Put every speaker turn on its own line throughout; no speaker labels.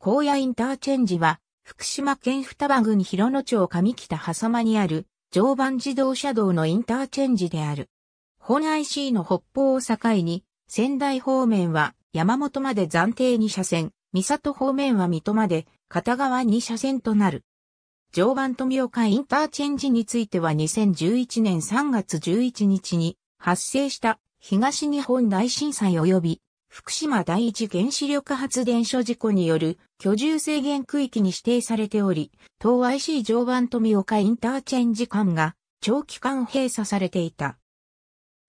荒野インターチェンジは、福島県双葉郡広野町上北狭間にある、常磐自動車道のインターチェンジである。本 IC の北方を境に、仙台方面は山本まで暫定2車線、三里方面は水戸まで片側2車線となる。常磐富岡インターチェンジについては2011年3月11日に発生した東日本大震災及び福島第一原子力発電所事故による居住制限区域に指定されており、東 IC 常磐富岡インターチェンジ間が長期間閉鎖されていた。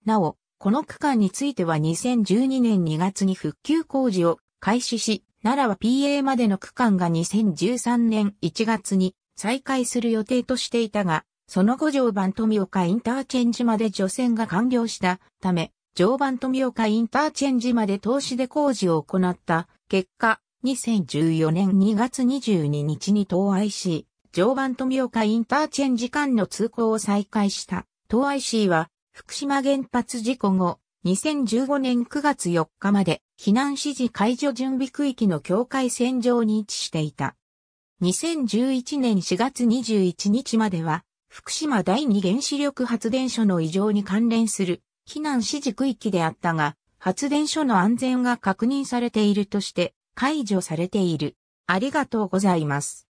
なお、この区間については2012年2月に復旧工事を開始し、奈良は PA までの区間が2013年1月に再開する予定としていたが、その後常磐富岡インターチェンジまで除染が完了したため、常磐富岡インターチェンジまで投資で工事を行った結果、2014年2月22日に東 IC、常磐富岡インターチェンジ間の通行を再開した。東 IC は、福島原発事故後、2015年9月4日まで、避難指示解除準備区域の境界線上に位置していた。2011年4月21日までは、福島第二原子力発電所の異常に関連する避難指示区域であったが、発電所の安全が確認されているとして解除されている。ありがとうございます。